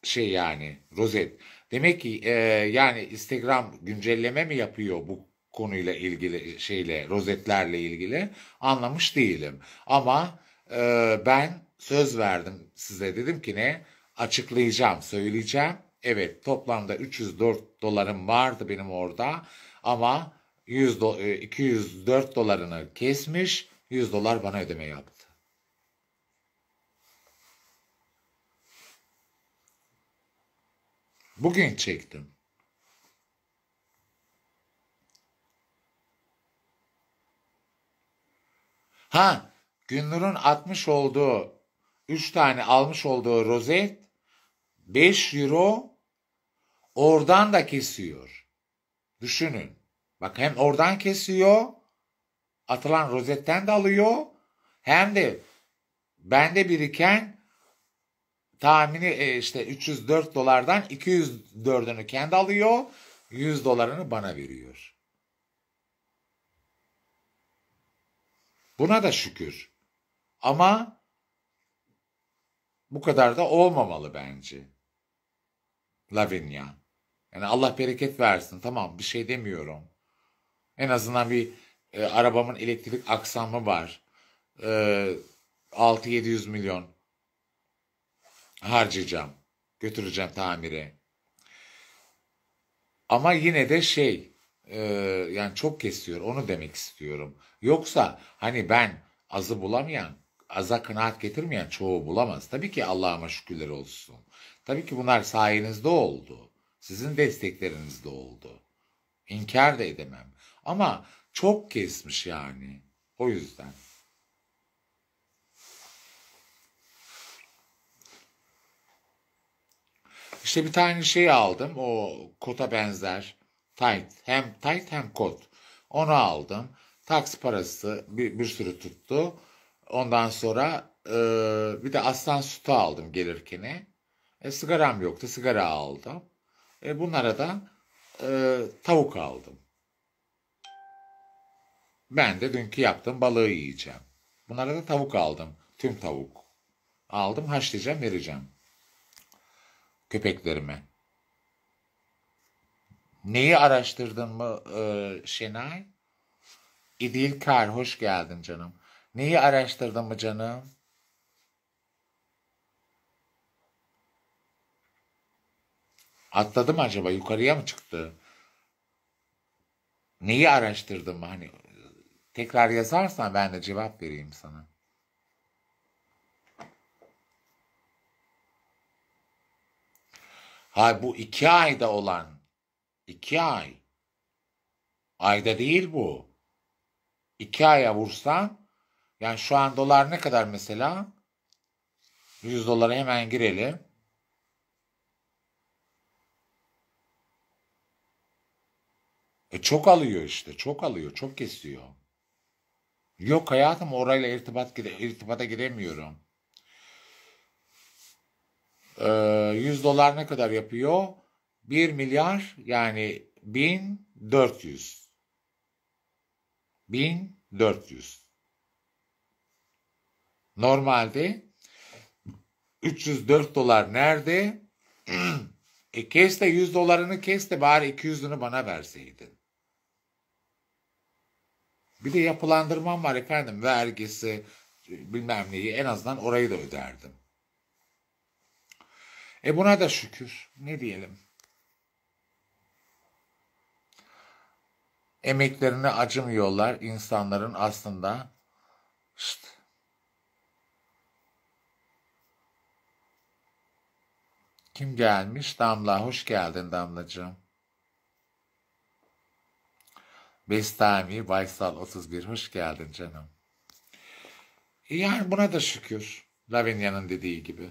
şey yani rozet. Demek ki e, yani Instagram güncelleme mi yapıyor bu konuyla ilgili şeyle rozetlerle ilgili anlamış değilim. Ama e, ben söz verdim size dedim ki ne açıklayacağım söyleyeceğim. Evet toplamda 304 dolarım vardı benim orada ama 100 do 204 e, dolarını kesmiş 100 dolar bana ödeme yaptı. Bugün çektim. Ha, Gündür'ün atmış olduğu 3 tane almış olduğu rozet 5 euro oradan da kesiyor. Düşünün. Bak hem oradan kesiyor atılan rozetten de alıyor hem de bende biriken tahmini e, işte 304 dolardan 204'ünü kendi alıyor 100 dolarını bana veriyor. Buna da şükür. Ama bu kadar da olmamalı bence. Lavinia. Yani Allah bereket versin. Tamam bir şey demiyorum. En azından bir e, arabamın elektrik aksamı var. E, ee, 6-700 milyon harcayacağım. Götüreceğim tamire. Ama yine de şey e, yani çok kesiyor onu demek istiyorum. Yoksa hani ben azı bulamayan aza kanaat getirmeyen çoğu bulamaz. Tabii ki Allah'a şükürler olsun. Tabii ki bunlar sayenizde oldu. Sizin desteklerinizde oldu. İnkar da edemem. Ama çok kesmiş yani. O yüzden. İşte bir tane şey aldım. O kota benzer. Tight. Hem tight hem kot. Onu aldım. Taks parası bir, bir sürü tuttu. Ondan sonra e, bir de aslan sütü aldım gelirken. E, sigaram yoktu. Sigara aldım. E, bunlara da e, tavuk aldım. Ben de dünkü yaptığım balığı yiyeceğim. Bunlara da tavuk aldım. Tüm tavuk. Aldım haşlayacağım vereceğim. Köpeklerime. Neyi araştırdın mı e, Şenay? İdil Kar hoş geldin canım. Neyi araştırdın mı canım? Atladı acaba? Yukarıya mı çıktı? Neyi araştırdın mı Hani Tekrar yazarsan ben de cevap vereyim sana. Ha bu iki ayda olan. iki ay. Ayda değil bu. İki aya vursan yani şu an dolar ne kadar mesela? 100 dolara hemen girelim. E çok alıyor işte. Çok alıyor. Çok kesiyor. Yok hayatım orayla irtibat irtibata giremiyorum. Ee, 100 dolar ne kadar yapıyor? 1 milyar yani 1400. 1400. Normalde 304 dolar nerede? [clears throat] e kes de 100 dolarını kes de bari 200'ünü bana verseydin. Bir de yapılandırmam var efendim. Vergisi, bilmem neyi en azından orayı da öderdim. E buna da şükür. Ne diyelim? Emeklerine acımıyorlar insanların aslında. İşte. Kim gelmiş? Damla. Hoş geldin Damlacığım. Bestami Baysal 31 hoş geldin canım. Yani buna da şükür. Lavinia'nın dediği gibi.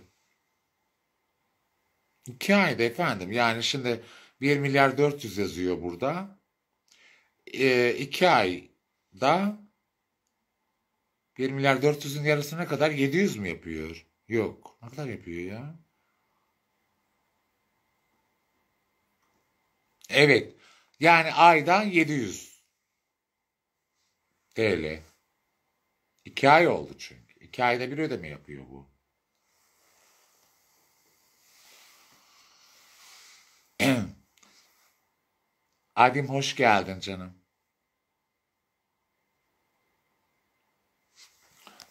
İki ayda efendim. Yani şimdi 1 milyar 400 yazıyor burada. E, iki ayda 1 milyar 400'ün yarısına kadar 700 mü yapıyor? Yok. Ne kadar yapıyor ya? Evet. Yani ayda 700 TL. İki ay oldu çünkü. İki ayda bir ödeme yapıyor bu. [clears throat] Adim hoş geldin canım.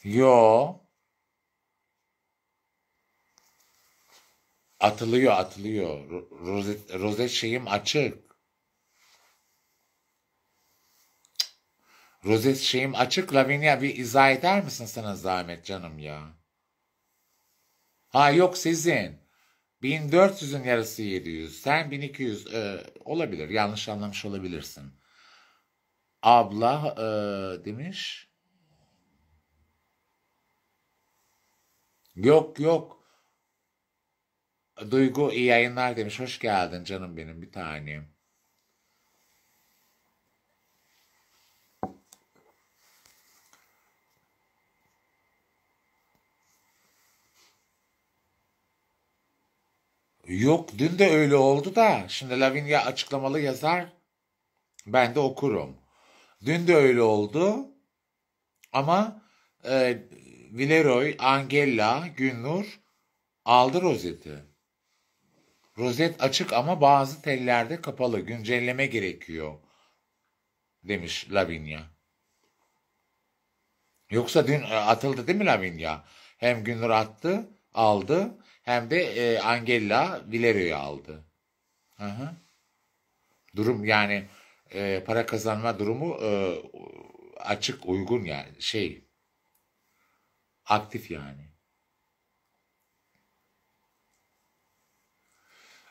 Yo. Atılıyor atılıyor. Rozet, rozet şeyim açık. Rozet şeyim açık Lavinia bir izah eder misin sana zahmet canım ya? Ha yok sizin. 1400'ün yarısı 700. Sen 1200 e, olabilir. Yanlış anlamış olabilirsin. Abla e, demiş. Yok yok. Duygu iyi yayınlar demiş. Hoş geldin canım benim bir tanem. Yok dün de öyle oldu da şimdi Lavinia açıklamalı yazar ben de okurum. Dün de öyle oldu ama e, Villeroy, Angela, Günnur aldı rozeti. Rozet açık ama bazı tellerde kapalı. Güncelleme gerekiyor demiş Lavinia. Yoksa dün e, atıldı değil mi Lavinia? Hem Günnur attı, aldı hem de e, Angela Vilero'yu aldı. Hı hı. Durum yani e, para kazanma durumu e, açık, uygun yani şey aktif yani.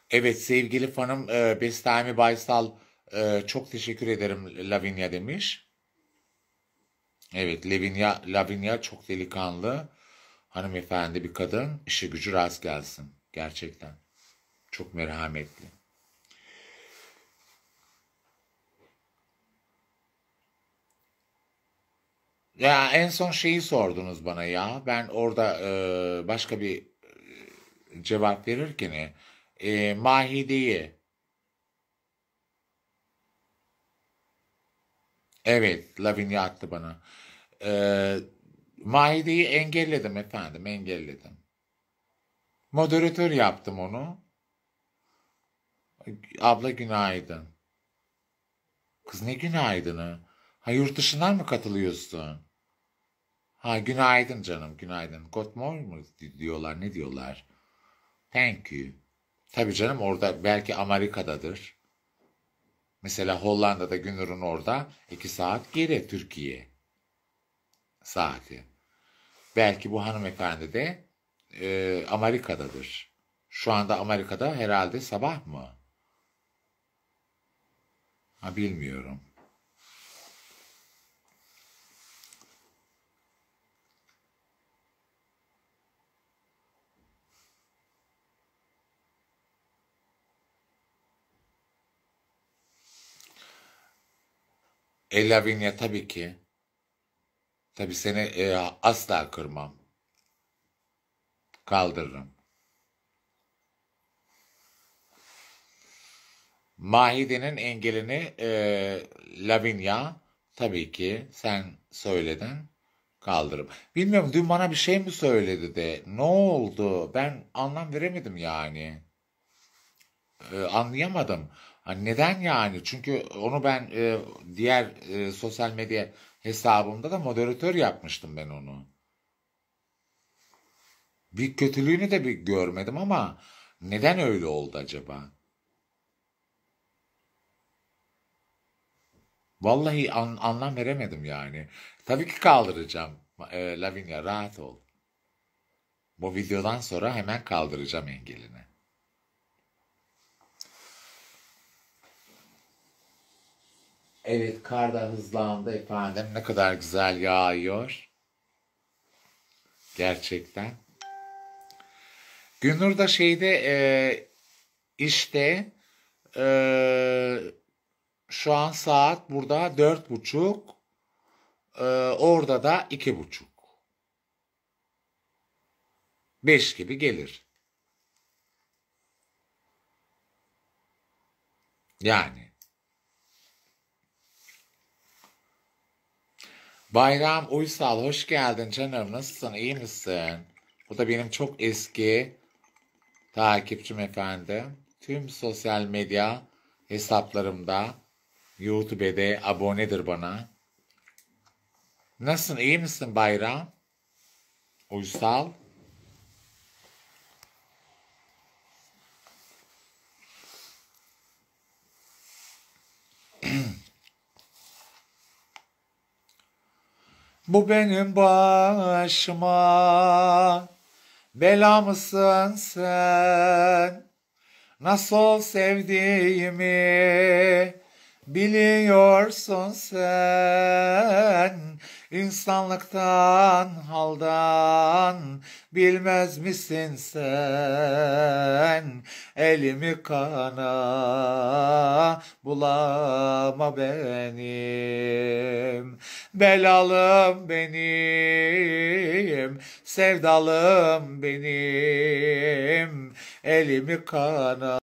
Evet sevgili fanım e, Bestami Baysal e, çok teşekkür ederim Lavinia demiş. Evet Lavinia, Lavinia çok delikanlı hanımefendi bir kadın işi gücü rast gelsin. Gerçekten. Çok merhametli. Ya en son şeyi sordunuz bana ya. Ben orada e, başka bir e, cevap verirken e, Mahide'yi Evet, Lavinia attı bana. E, Mahide'yi engelledim efendim, engelledim. Moderatör yaptım onu. Abla günaydın. Kız ne günaydını? Ha yurt dışından mı katılıyorsun? Ha günaydın canım, günaydın. Good morning mu diyorlar, ne diyorlar? Thank you. Tabii canım orada belki Amerika'dadır. Mesela Hollanda'da Günür'ün orada iki saat geri Türkiye saati. Belki bu hanımefendi de e, Amerika'dadır. Şu anda Amerika'da herhalde sabah mı? Ha, bilmiyorum. E Lavinia tabii ki Tabii seni e, asla kırmam. Kaldırırım. Mahide'nin engelini e, Lavinia tabii ki sen söyledin kaldırım. Bilmiyorum dün bana bir şey mi söyledi de ne oldu ben anlam veremedim yani. E, anlayamadım. Hani neden yani? Çünkü onu ben e, diğer e, sosyal medya hesabımda da moderatör yapmıştım ben onu. Bir kötülüğünü de bir görmedim ama neden öyle oldu acaba? Vallahi an, anlam veremedim yani. Tabii ki kaldıracağım. E, Lavinia rahat ol. Bu videodan sonra hemen kaldıracağım engelini. Evet kar da hızlandı efendim. Ne kadar güzel yağıyor. Gerçekten. Günur da şeyde e, işte e, şu an saat burada dört buçuk. E, orada da iki buçuk. Beş gibi gelir. Yani. Bayram Uysal hoş geldin canım. Nasılsın? iyi misin? Bu da benim çok eski takipçim efendim. Tüm sosyal medya hesaplarımda YouTube'de abonedir bana. Nasılsın? iyi misin Bayram? Uysal. Bu benim başıma bela mısın sen? Nasıl sevdiğimi biliyorsun sen. İnsanlıktan, haldan bilmez misin sen? Elimi kana bulama benim. Belalım benim, sevdalım benim. Elimi kana